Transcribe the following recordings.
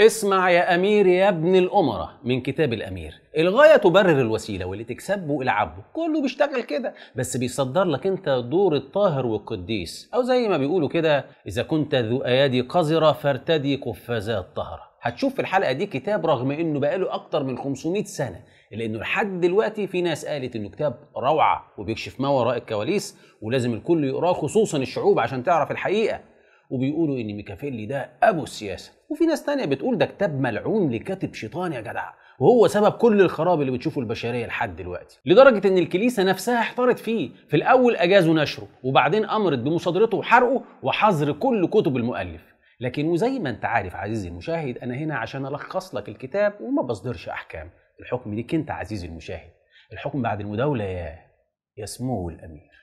اسمع يا أمير يا ابن الأمراء من كتاب الأمير الغاية تبرر الوسيلة واللي تكسبه العبه كله بيشتغل كده بس بيصدر لك انت دور الطاهر والقديس أو زي ما بيقولوا كده إذا كنت ذو أيادي قذرة فارتدي قفازات طهرة هتشوف في الحلقة دي كتاب رغم إنه بقاله أكتر من 500 سنة لأنه لحد دلوقتي في ناس قالت إنه كتاب روعة وبيكشف ما وراء الكواليس ولازم الكل يقراه خصوصا الشعوب عشان تعرف الحقيقة وبيقولوا ان ميكافيلي ده ابو السياسه وفي ناس تانية بتقول ده كتاب ملعون لكاتب شيطان يا جدع وهو سبب كل الخراب اللي بتشوفه البشريه لحد دلوقتي لدرجه ان الكنيسه نفسها احتارت فيه في الاول اجازوا نشره وبعدين امرت بمصادرته وحرقه وحظر كل كتب المؤلف لكن وزي ما انت عارف عزيزي المشاهد انا هنا عشان الخص لك الكتاب وما بصدرش احكام الحكم ليك انت عزيزي المشاهد الحكم بعد المداوله يا يا سمو الامير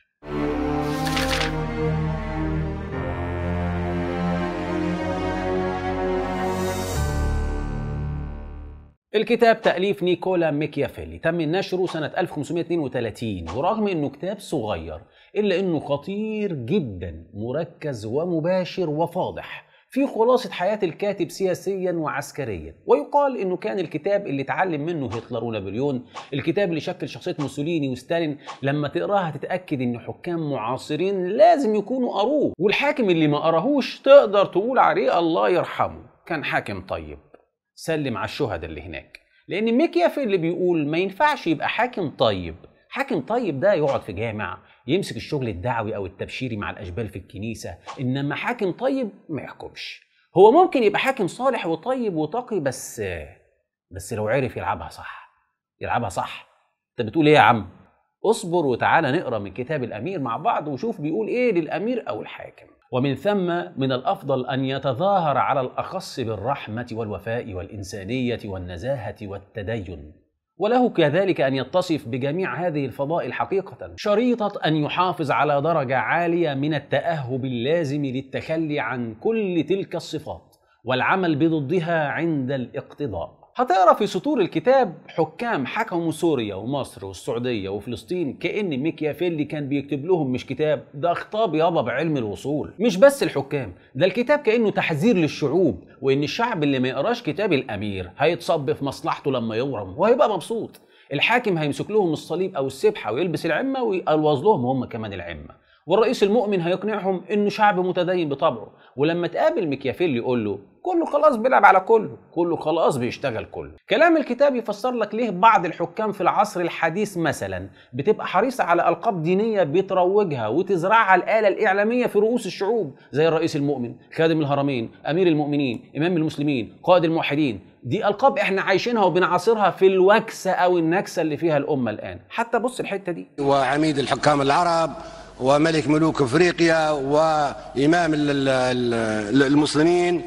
الكتاب تأليف نيكولا ميكيافيلي تم نشره سنة 1532 ورغم انه كتاب صغير الا انه خطير جدا مركز ومباشر وفاضح في خلاصة حياة الكاتب سياسيا وعسكريا ويقال انه كان الكتاب اللي اتعلم منه هتلر ونابليون الكتاب اللي شكل شخصية موسوليني وستالين لما تقراها هتتأكد ان حكام معاصرين لازم يكونوا قروه والحاكم اللي ما قراهوش تقدر تقول عليه الله يرحمه كان حاكم طيب سلم على الشهداء اللي هناك لان مكياف اللي بيقول ما ينفعش يبقى حاكم طيب حاكم طيب ده يقعد في جامع يمسك الشغل الدعوي او التبشيري مع الاشبال في الكنيسه انما حاكم طيب ما يحكمش هو ممكن يبقى حاكم صالح وطيب وتقي بس بس لو عرف يلعبها صح يلعبها صح انت بتقول ايه يا عم اصبر وتعالى نقرا من كتاب الامير مع بعض وشوف بيقول ايه للامير او الحاكم ومن ثم من الافضل ان يتظاهر على الاخص بالرحمه والوفاء والانسانيه والنزاهه والتدين وله كذلك ان يتصف بجميع هذه الفضائل حقيقه شريطه ان يحافظ على درجه عاليه من التاهب اللازم للتخلي عن كل تلك الصفات والعمل بضدها عند الاقتضاء هتقرا في سطور الكتاب حكام حكموا سوريا ومصر والسعوديه وفلسطين كان ميكيافيلي كان بيكتب لهم مش كتاب ده خطاب يابا بعلم الوصول مش بس الحكام ده الكتاب كانه تحذير للشعوب وان الشعب اللي ما يقراش كتاب الامير هيتصب في مصلحته لما يورم وهيبقى مبسوط الحاكم هيمسك لهم الصليب او السبحه ويلبس العمه ويقلوظ لهم هم كمان العمه والرئيس المؤمن هيقنعهم انه شعب متدين بطبعه ولما تقابل مكيافيل يقول له كله خلاص بيلعب على كله كله خلاص بيشتغل كله كلام الكتاب يفسر لك ليه بعض الحكام في العصر الحديث مثلا بتبقى حريصة على ألقاب دينية بتروجها وتزرعها الآلة الإعلامية في رؤوس الشعوب زي الرئيس المؤمن خادم الهرمين أمير المؤمنين إمام المسلمين قائد الموحدين دي ألقاب إحنا عايشينها وبنعاصرها في الوكسة أو النكسة اللي فيها الأمة الآن حتى بص الحتة دي وعميد الحكام العرب وملك ملوك افريقيا وامام المسلمين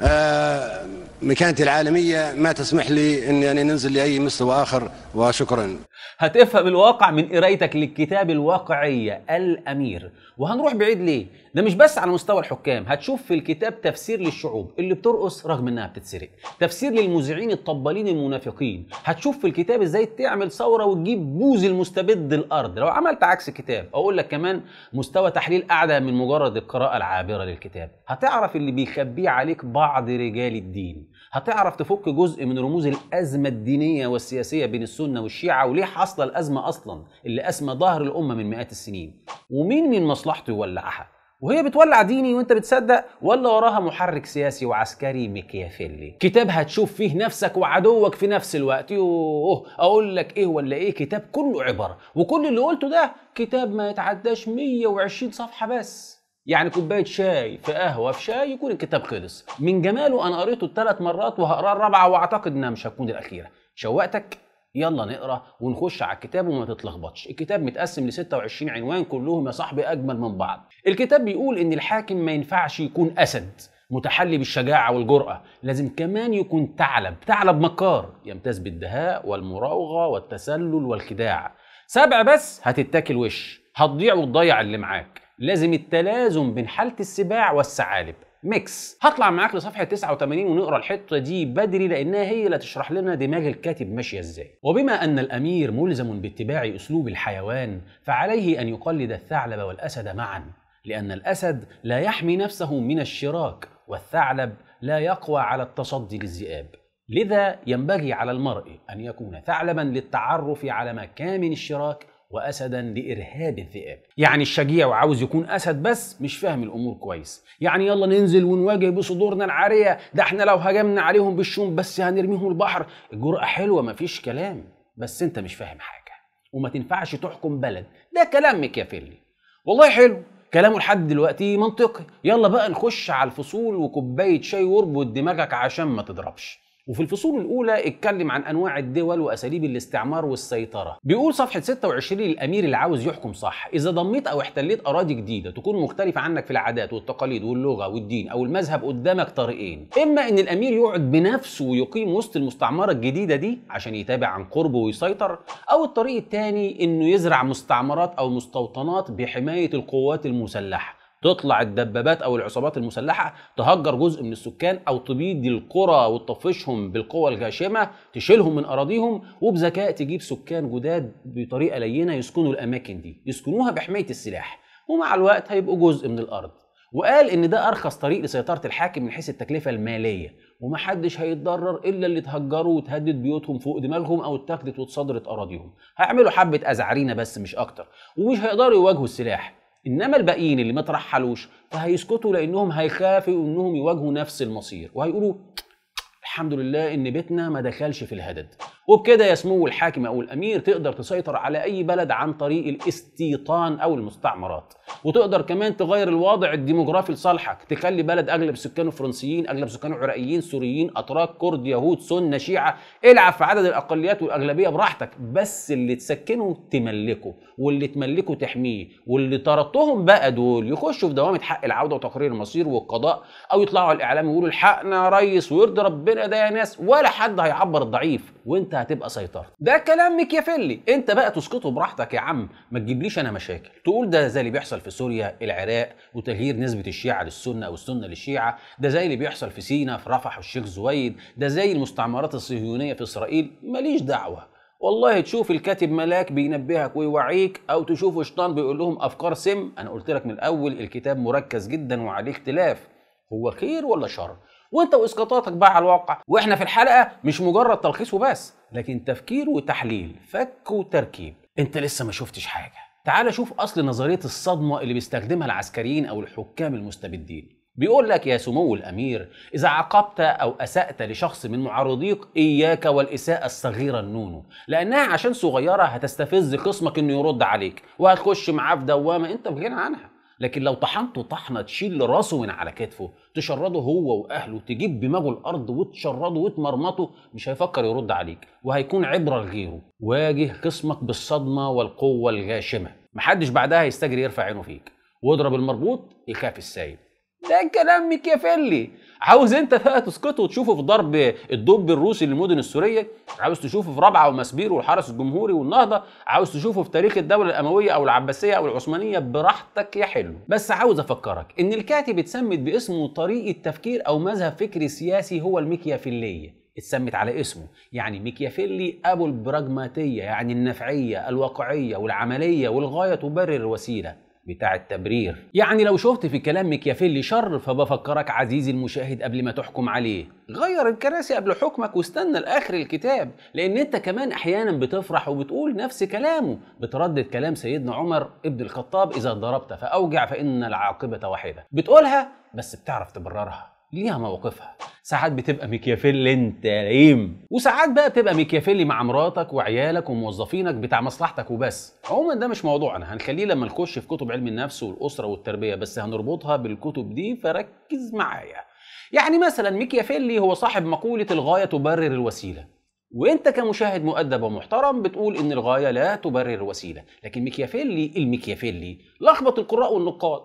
آه، مكانتي العالميه ما تسمح لي اني يعني ننزل لاي مستوى اخر وشكرا هتفهم الواقع من قرايتك للكتاب الواقعية الأمير وهنروح بعيد ليه؟ ده مش بس على مستوى الحكام هتشوف في الكتاب تفسير للشعوب اللي بترقص رغم انها بتتسرق تفسير للمذيعين الطبالين المنافقين هتشوف في الكتاب ازاي تعمل ثورة وتجيب بوز المستبد الأرض لو عملت عكس الكتاب أقول لك كمان مستوى تحليل أعلى من مجرد القراءة العابرة للكتاب هتعرف اللي بيخبيه عليك بعض رجال الدين هتعرف تفك جزء من رموز الأزمة الدينية والسياسية بين السنة والشيعة وليه حصل الازمه اصلا اللي اسمى ظهر الامه من مئات السنين ومين من مصلحته يولعها وهي بتولع ديني وانت بتصدق ولا وراها محرك سياسي وعسكري مكيافيلي كتاب هتشوف فيه نفسك وعدوك في نفس الوقت يوه اقول لك ايه ولا ايه كتاب كله عبر وكل اللي قلته ده كتاب ما يتعداش 120 صفحه بس يعني كوبايه شاي في قهوه في شاي يكون الكتاب خلص من جماله انا قريته الثلاث مرات وهقراه الرابعه واعتقد انها مش هتكون الاخيره شوقتك يلا نقرا ونخش على الكتاب وما تتلخبطش الكتاب متقسم ل 26 عنوان كلهم يا صاحبي اجمل من بعض الكتاب بيقول ان الحاكم ما ينفعش يكون اسد متحلي بالشجاعة والجرأة لازم كمان يكون ثعلب ثعلب مكار يمتاز بالدهاء والمراوغة والتسلل والخداع سبع بس هتتاكل وش هتضيع وتضيع اللي معاك لازم التلازم بين حالة السباع والثعالب ميكس هطلع معاك لصفحه 89 ونقرا الحته دي بدري لانها هي اللي تشرح لنا دماغ الكاتب ماشيه ازاي وبما ان الامير ملزم باتباع اسلوب الحيوان فعليه ان يقلد الثعلب والاسد معا لان الاسد لا يحمي نفسه من الشراك والثعلب لا يقوى على التصدي للذئاب لذا ينبغي على المرء ان يكون ثعلبا للتعرف على مكامن الشراك وأسدا لإرهاب الذئاب يعني الشجيع وعاوز يكون أسد بس مش فاهم الأمور كويس يعني يلا ننزل ونواجه بصدورنا العارية ده احنا لو هجمنا عليهم بالشوم بس هنرميهم البحر الجرأة حلوة مفيش كلام بس انت مش فاهم حاجة وما تنفعش تحكم بلد ده كلام يا والله حلو كلامه لحد دلوقتي منطقي يلا بقى نخش على الفصول وكوبايه شاي واربط دماغك عشان ما تضربش وفي الفصول الأولى اتكلم عن أنواع الدول وأساليب الاستعمار والسيطرة. بيقول صفحة 26 الأمير اللي عاوز يحكم صح، إذا ضميت أو احتليت أراضي جديدة تكون مختلفة عنك في العادات والتقاليد واللغة والدين أو المذهب قدامك طريقين، إما إن الأمير يقعد بنفسه ويقيم وسط المستعمرة الجديدة دي عشان يتابع عن قرب ويسيطر، أو الطريق الثاني إنه يزرع مستعمرات أو مستوطنات بحماية القوات المسلحة تطلع الدبابات او العصابات المسلحه تهجر جزء من السكان او تبيد القرى وتطفشهم بالقوه الغاشمه تشيلهم من اراضيهم وبذكاء تجيب سكان جداد بطريقه لينه يسكنوا الاماكن دي يسكنوها بحمايه السلاح ومع الوقت هيبقوا جزء من الارض وقال ان ده ارخص طريق لسيطره الحاكم من حيث التكلفه الماليه ومحدش هيتضرر الا اللي تهجروا وتهدد بيوتهم فوق دماغهم او اتاخدت واتصدرت اراضيهم هيعملوا حبه ازعرينه بس مش اكتر ومش هيقدروا يواجهوا السلاح انما الباقيين اللي ما ترحلوش فهيسكتوا لانهم هيخافوا انهم يواجهوا نفس المصير وهيقولوا الحمد لله ان بيتنا ما دخلش في الهدد وبكده يا سمو الحاكم او الامير تقدر تسيطر على اي بلد عن طريق الاستيطان او المستعمرات وتقدر كمان تغير الوضع الديموغرافي لصالحك تخلي بلد اغلب سكانه فرنسيين اغلب سكانه عراقيين سوريين اتراك كرد يهود سنه شيعه العب في عدد الاقليات والاغلبيه براحتك بس اللي تسكنه تملكه واللي تملكه تحميه واللي طردتهم بقى دول يخشوا في دوامه حق العوده وتقرير المصير والقضاء او يطلعوا على الاعلام يقولوا الحقنا يا ريس ويرضي ربنا بالطريقه ده يا ناس ولا حد هيعبر الضعيف وانت هتبقى سيطرت ده كلام ميكيافيلي انت بقى تسقطه براحتك يا عم ما تجيبليش انا مشاكل تقول ده زي اللي بيحصل في سوريا العراق وتغيير نسبه الشيعه للسنه او السنه للشيعه ده زي اللي بيحصل في سينا في رفح والشيخ زويد ده زي المستعمرات الصهيونيه في اسرائيل ماليش دعوه والله تشوف الكاتب ملاك بينبهك ويوعيك او تشوف شيطان بيقول لهم افكار سم انا قلت لك من الاول الكتاب مركز جدا وعليه اختلاف هو خير ولا شر وانت واسقاطاتك بقى على الواقع واحنا في الحلقه مش مجرد تلخيص وبس لكن تفكير وتحليل فك وتركيب انت لسه ما شفتش حاجه تعال شوف اصل نظريه الصدمه اللي بيستخدمها العسكريين او الحكام المستبدين بيقول لك يا سمو الامير اذا عاقبت او اسات لشخص من معارضيك اياك والاساءه الصغيره النونو لانها عشان صغيره هتستفز خصمك انه يرد عليك وهتخش معاه في دوامه انت في غنى عنها لكن لو طحنته طحنه تشيل راسه من على كتفه تشرده هو واهله تجيب دماغه الارض وتشرده وتمرمطه مش هيفكر يرد عليك وهيكون عبره لغيره واجه خصمك بالصدمه والقوه الغاشمه محدش بعدها هيستجري يرفع عينه فيك واضرب المربوط يخاف السايب ده كلام ميكافيلي عاوز انت بقى تسكته وتشوفه في ضرب الدب الروسي للمدن السوريه عاوز تشوفه في رابعه ومسبير والحرس الجمهوري والنهضه عاوز تشوفه في تاريخ الدوله الامويه او العباسيه او العثمانيه براحتك يا حلو بس عاوز افكرك ان الكاتب اتسمت باسمه طريقه تفكير او مذهب فكري سياسي هو الميكيافيليه اتسمت على اسمه يعني ميكيافيلي ابو البراجماتيه يعني النفعيه الواقعيه والعمليه والغايه تبرر الوسيله بتاع التبرير يعني لو شفت في كلام ميكيافيلي شر فبفكرك عزيزي المشاهد قبل ما تحكم عليه غير الكراسي قبل حكمك واستنى لاخر الكتاب لان انت كمان احيانا بتفرح وبتقول نفس كلامه بتردد كلام سيدنا عمر ابن الخطاب اذا ضربت فاوجع فان العاقبه واحده بتقولها بس بتعرف تبررها ليها مواقفها ساعات بتبقى ميكيافيلي انت يا ريم وساعات بقى بتبقى ميكيافيلي مع مراتك وعيالك وموظفينك بتاع مصلحتك وبس عموما ده مش موضوعنا هنخليه لما نخش في كتب علم النفس والاسره والتربيه بس هنربطها بالكتب دي فركز معايا يعني مثلا ميكيافيلي هو صاحب مقوله الغايه تبرر الوسيله وانت كمشاهد مؤدب ومحترم بتقول ان الغايه لا تبرر الوسيله لكن ميكيافيلي الميكيافيلي لخبط القراء والنقاد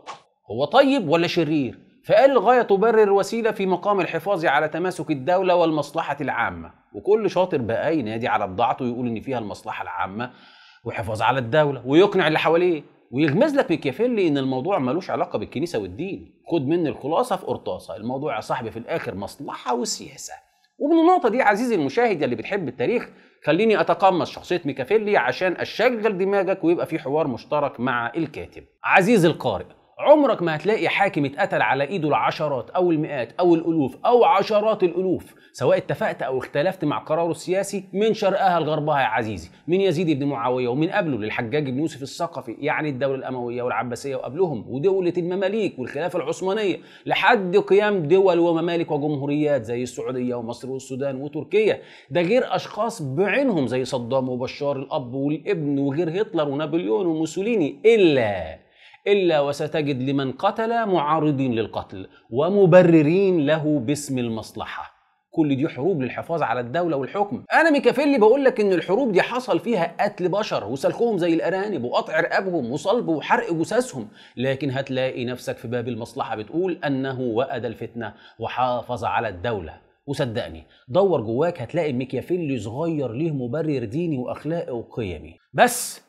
هو طيب ولا شرير فقال الغاية تبرر الوسيلة في مقام الحفاظ على تماسك الدولة والمصلحة العامة وكل شاطر بقى ينادي على بضاعته ويقول إن فيها المصلحة العامة وحفاظ على الدولة ويقنع اللي حواليه ويغمز لك ميكافيلي ان الموضوع ملوش علاقه بالكنيسه والدين خد مني الخلاصه في قرطاسه الموضوع يا صاحبي في الاخر مصلحه وسياسه ومن النقطة دي عزيزي المشاهد اللي بتحب التاريخ خليني أتقمص شخصية ميكافيلي عشان أشغل دماغك ويبقى في حوار مشترك مع الكاتب عزيزي القارئ عمرك ما هتلاقي حاكم اتقتل على ايده العشرات او المئات او الالوف او عشرات الالوف سواء اتفقت او اختلفت مع قراره السياسي من شرقها لغربها يا عزيزي من يزيد بن معاويه ومن قبله للحجاج بن يوسف الثقفي يعني الدوله الامويه والعباسيه وقبلهم ودوله المماليك والخلافه العثمانيه لحد قيام دول وممالك وجمهوريات زي السعوديه ومصر والسودان وتركيا ده غير اشخاص بعينهم زي صدام وبشار الاب والابن وغير هتلر ونابليون وموسوليني الا إلا وستجد لمن قتل معارضين للقتل ومبررين له باسم المصلحة كل دي حروب للحفاظ على الدولة والحكم أنا ميكافيلي بقول لك إن الحروب دي حصل فيها قتل بشر وسلخهم زي الأرانب وقطع رقابهم وصلب وحرق جثثهم لكن هتلاقي نفسك في باب المصلحة بتقول أنه وأد الفتنة وحافظ على الدولة وصدقني دور جواك هتلاقي ميكافيلي صغير ليه مبرر ديني واخلاقي وقيمي بس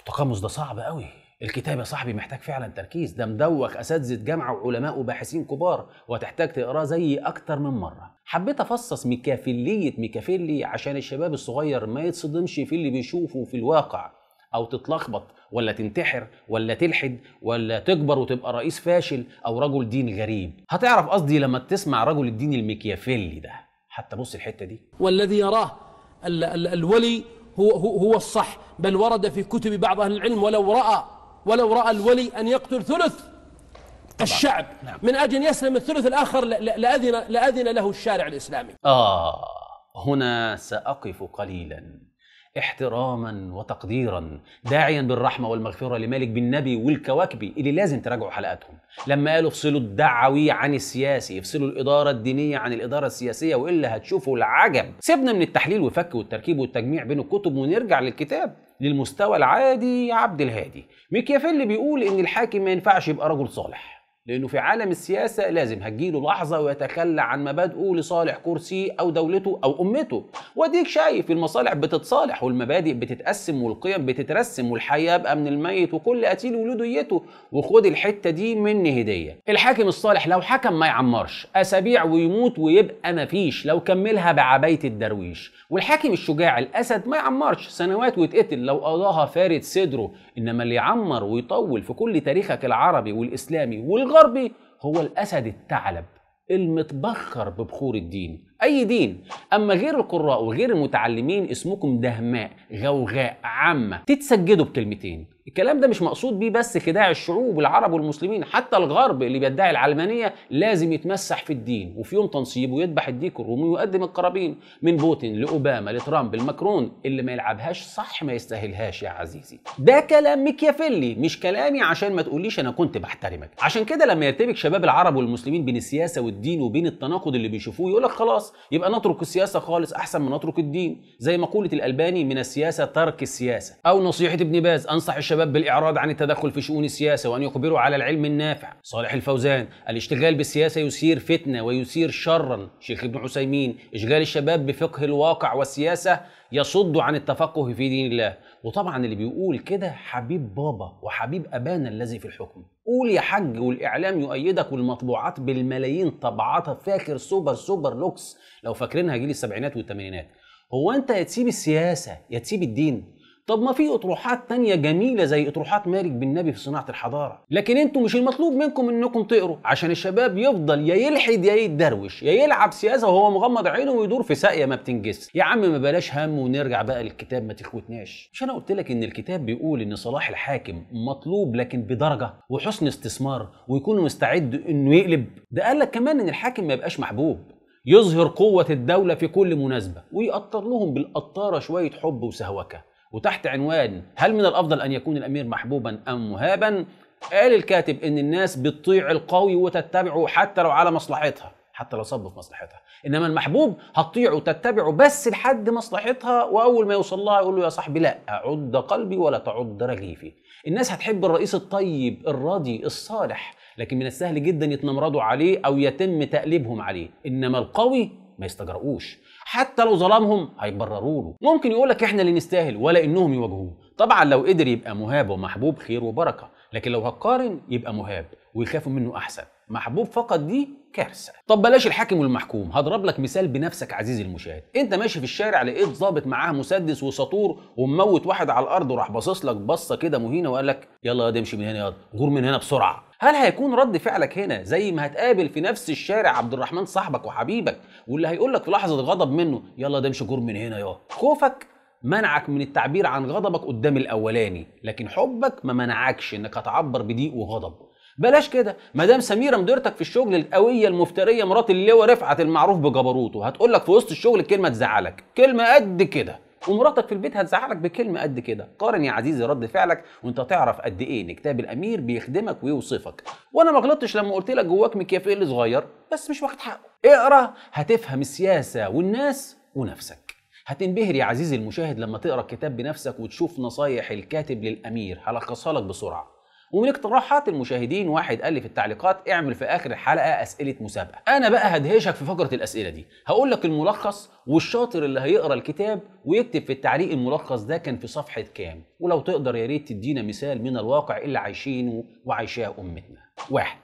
التقمص ده صعب قوي الكتاب يا صاحبي محتاج فعلا تركيز ده مدوخ اساتذه جامعه وعلماء وباحثين كبار وهتحتاج تقراه زي اكتر من مره حبيت افصص ميكافيليه ميكافيلي عشان الشباب الصغير ما يتصدمش في اللي بيشوفه في الواقع او تتلخبط ولا تنتحر ولا تلحد ولا تكبر وتبقى رئيس فاشل او رجل دين غريب هتعرف قصدي لما تسمع رجل الدين الميكافيلي ده حتى بص الحته دي والذي يراه الولي هو هو, هو الصح بل ورد في كتب بعض اهل العلم ولو راى ولو رأى الولي أن يقتل ثلث الشعب نعم. من أجل يسلم الثلث الآخر لأذن, لأذن له الشارع الإسلامي آه هنا سأقف قليلا احتراما وتقديرا داعيا بالرحمة والمغفرة لمالك بن نبي والكواكبي اللي لازم تراجعوا حلقاتهم لما قالوا افصلوا الدعوي عن السياسي افصلوا الإدارة الدينية عن الإدارة السياسية وإلا هتشوفوا العجب سيبنا من التحليل والفك والتركيب والتجميع بين الكتب ونرجع للكتاب للمستوى العادي عبد الهادي ميكيافيلي بيقول ان الحاكم ما ينفعش يبقى رجل صالح لانه في عالم السياسه لازم هتجيله لحظه ويتخلى عن مبادئه لصالح كرسي او دولته او امته واديك شايف المصالح بتتصالح والمبادئ بتتقسم والقيم بتترسم والحياه من الميت وكل قتيل ولوديته وخد الحته دي مني هديه الحاكم الصالح لو حكم ما يعمرش اسابيع ويموت ويبقى مفيش لو كملها بعبايه الدرويش والحاكم الشجاع الاسد ما يعمرش سنوات ويتقتل لو قضاها فارد صدره انما اللي يعمر ويطول في كل تاريخك العربي والاسلامي والغربي الغربي هو الأسد الثعلب المتبخر ببخور الدين أي دين أما غير القراء وغير المتعلمين اسمكم دهماء غوغاء عامة تتسجدوا بكلمتين الكلام ده مش مقصود بيه بس خداع الشعوب العرب والمسلمين حتى الغرب اللي بيدعي العلمانيه لازم يتمسح في الدين وفي يوم تنصيب ويذبح الديك الرومي ويقدم القرابين من بوتين لاوباما لترامب لماكرون اللي ما يلعبهاش صح ما يستاهلهاش يا عزيزي ده كلام ميكيافيلي مش كلامي عشان ما تقوليش انا كنت بحترمك عشان كده لما يرتبك شباب العرب والمسلمين بين السياسه والدين وبين التناقض اللي بيشوفوه يقولك خلاص يبقى نترك السياسه خالص احسن من نترك الدين زي مقوله الالباني من السياسه ترك السياسه او نصيحه ابن باز انصح الشباب الشباب بالإعراض عن التدخل في شؤون السياسة وأن يخبروا على العلم النافع صالح الفوزان الاشتغال بالسياسة يثير فتنة ويثير شرا شيخ ابن عثيمين إشغال الشباب بفقه الواقع والسياسة يصد عن التفقه في دين الله وطبعا اللي بيقول كده حبيب بابا وحبيب أبانا الذي في الحكم قول يا حاج والإعلام يؤيدك والمطبوعات بالملايين طبعاتها فاكر سوبر سوبر لوكس لو فاكرينها جيل السبعينات والثمانينات هو أنت يا تسيب السياسة يا تسيب الدين طب ما في اطروحات تانية جميله زي اطروحات مالك بن نبي في صناعه الحضاره لكن انتوا مش المطلوب منكم انكم تقروا عشان الشباب يفضل يا يلحد يا يتدروش يا يلعب سياسه وهو مغمض عينه ويدور في ساقيه ما بتنجس يا عم ما بلاش هم ونرجع بقى للكتاب ما تخوتناش مش انا قلت لك ان الكتاب بيقول ان صلاح الحاكم مطلوب لكن بدرجه وحسن استثمار ويكون مستعد انه يقلب ده قال لك كمان ان الحاكم ما يبقاش محبوب يظهر قوة الدولة في كل مناسبة ويقطر لهم بالقطارة شوية حب وسهوكة وتحت عنوان هل من الافضل ان يكون الامير محبوبا ام مهابا قال الكاتب ان الناس بتطيع القوي وتتبعه حتى لو على مصلحتها حتى لو صب في مصلحتها انما المحبوب هتطيعه وتتبعه بس لحد مصلحتها واول ما يوصل لها يقول له يا صاحبي لا اعد قلبي ولا تعد رغيفي الناس هتحب الرئيس الطيب الراضي الصالح لكن من السهل جدا يتنمرضوا عليه او يتم تقليبهم عليه انما القوي ما يستجرؤوش حتى لو ظلمهم هيبرروا له ممكن يقول لك احنا اللي نستاهل ولا انهم يواجهوه طبعا لو قدر يبقى مهاب ومحبوب خير وبركه لكن لو هتقارن يبقى مهاب ويخافوا منه احسن محبوب فقط دي كارثه طب بلاش الحاكم والمحكوم هضرب لك مثال بنفسك عزيزي المشاهد انت ماشي في الشارع لقيت ظابط معاه مسدس وساطور ومموت واحد على الارض وراح باصص لك بصه كده مهينه وقال لك يلا يا امشي من هنا يا غور من هنا بسرعه هل هيكون رد فعلك هنا زي ما هتقابل في نفس الشارع عبد الرحمن صاحبك وحبيبك واللي هيقول لك في لحظه غضب منه يلا ده امشي جور من هنا يا خوفك منعك من التعبير عن غضبك قدام الاولاني لكن حبك ما منعكش انك هتعبر بضيق وغضب بلاش كده ما دام سميره مديرتك في الشغل القويه المفتريه مرات اللواء رفعت المعروف بجبروته هتقول لك في وسط الشغل كلمه تزعلك كلمه قد كده ومراتك في البيت هتزعلك بكلمه قد كده قارن يا عزيزي رد فعلك وانت تعرف قد ايه ان كتاب الامير بيخدمك ويوصفك وانا ما غلطتش لما قلت لك جواك مكيافيل صغير بس مش واخد حقه اقرا هتفهم السياسه والناس ونفسك هتنبهر يا عزيزي المشاهد لما تقرا الكتاب بنفسك وتشوف نصايح الكاتب للامير هلخصها لك بسرعه ومن اقتراحات المشاهدين واحد قال لي في التعليقات اعمل في اخر الحلقه اسئله مسابقه انا بقى هدهشك في فقره الاسئله دي هقول لك الملخص والشاطر اللي هيقرا الكتاب ويكتب في التعليق الملخص ده كان في صفحه كام ولو تقدر يا ريت تدينا مثال من الواقع اللي عايشينه وعايشاه امتنا واحد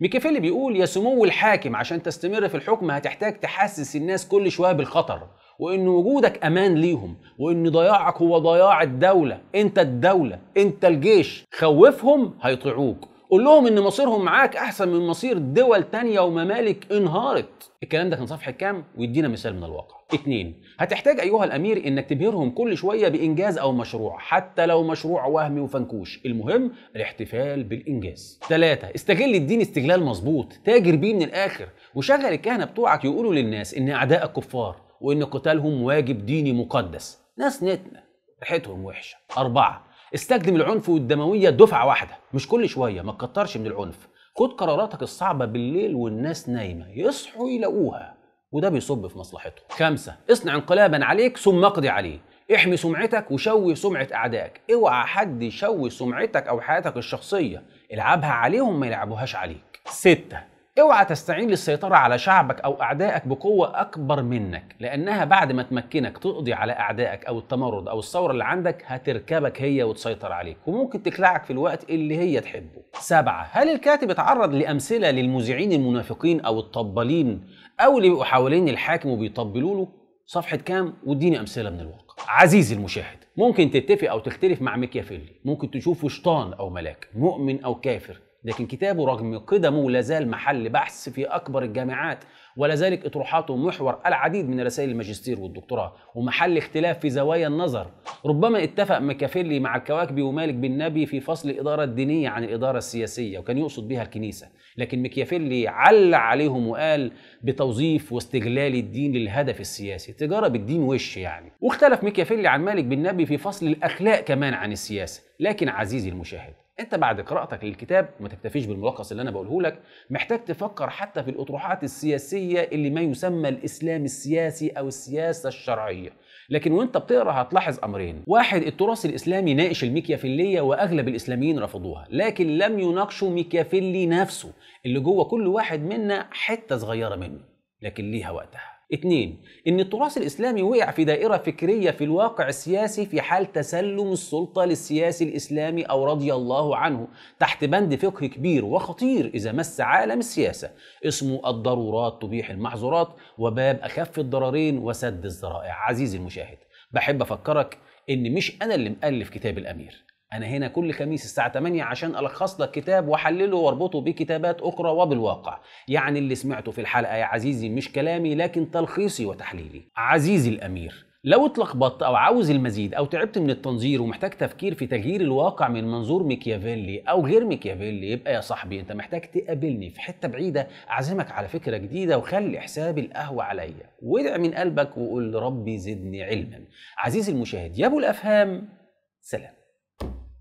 ميكافيلي بيقول يا سمو الحاكم عشان تستمر في الحكم هتحتاج تحسس الناس كل شويه بالخطر وان وجودك امان ليهم وان ضياعك هو ضياع الدوله انت الدوله انت الجيش خوفهم هيطيعوك قول لهم ان مصيرهم معاك احسن من مصير دول تانية وممالك انهارت الكلام ده كان صفحه كام ويدينا مثال من الواقع اتنين هتحتاج ايها الامير انك تبهرهم كل شويه بانجاز او مشروع حتى لو مشروع وهمي وفنكوش المهم الاحتفال بالانجاز تلاتة استغل الدين استغلال مظبوط تاجر بيه من الاخر وشغل الكهنه بتوعك يقولوا للناس ان اعداء كفار وإن قتالهم واجب ديني مقدس ناس نتنة ريحتهم وحشة أربعة استخدم العنف والدموية دفعة واحدة مش كل شوية ما تكترش من العنف خد قراراتك الصعبة بالليل والناس نايمة يصحوا يلاقوها وده بيصب في مصلحتهم خمسة اصنع انقلابا عليك ثم اقضي عليه احمي سمعتك وشوه سمعة أعدائك اوعى حد يشوه سمعتك أو حياتك الشخصية العبها عليهم ما يلعبوهاش عليك ستة اوعى تستعين للسيطرة على شعبك أو أعدائك بقوة أكبر منك لأنها بعد ما تمكنك تقضي على أعدائك أو التمرد أو الثورة اللي عندك هتركبك هي وتسيطر عليك وممكن تكلعك في الوقت اللي هي تحبه سبعة هل الكاتب اتعرض لأمثلة للمذيعين المنافقين أو الطبالين أو اللي بيبقوا حوالين الحاكم وبيطبلوا له صفحة كام واديني أمثلة من الواقع عزيزي المشاهد ممكن تتفق أو تختلف مع ميكيافيلي ممكن تشوفه شيطان أو ملاك مؤمن أو كافر لكن كتابه رغم قدمه لا زال محل بحث في أكبر الجامعات ولذلك إطروحاته محور العديد من رسائل الماجستير والدكتوراه ومحل اختلاف في زوايا النظر ربما اتفق مكافيلي مع الكواكبي ومالك بن نبي في فصل الإدارة الدينية عن الإدارة السياسية وكان يقصد بها الكنيسة لكن ماكيافيلي عل عليهم وقال بتوظيف واستغلال الدين للهدف السياسي تجارة بالدين وش يعني واختلف ماكيافيلي عن مالك بن نبي في فصل الأخلاق كمان عن السياسة لكن عزيزي المشاهد انت بعد قراءتك للكتاب ما تكتفيش بالملخص اللي انا بقوله لك محتاج تفكر حتى في الاطروحات السياسيه اللي ما يسمى الاسلام السياسي او السياسه الشرعيه لكن وانت بتقرا هتلاحظ امرين واحد التراث الاسلامي ناقش الميكيافيليه واغلب الاسلاميين رفضوها لكن لم يناقشوا ميكيافيلي نفسه اللي جوه كل واحد منا حته صغيره منه لكن ليها وقتها اثنين ان التراث الاسلامي وقع في دائره فكريه في الواقع السياسي في حال تسلم السلطه للسياسي الاسلامي او رضي الله عنه تحت بند فقه كبير وخطير اذا مس عالم السياسه اسمه الضرورات تبيح المحظورات وباب اخف الضررين وسد الذرائع عزيزي المشاهد بحب افكرك ان مش انا اللي مؤلف كتاب الامير انا هنا كل خميس الساعه 8 عشان الخص لك كتاب واحلله واربطه بكتابات اخرى وبالواقع يعني اللي سمعته في الحلقه يا عزيزي مش كلامي لكن تلخيصي وتحليلي عزيزي الامير لو اتلخبطت او عاوز المزيد او تعبت من التنظير ومحتاج تفكير في تغيير الواقع من منظور ميكيافيلي او غير ميكيافيلي يبقى يا صاحبي انت محتاج تقابلني في حته بعيده اعزمك على فكره جديده وخلي حساب القهوه عليا وادع من قلبك وقول ربي زدني علما عزيزي المشاهد يا ابو الافهام سلام you.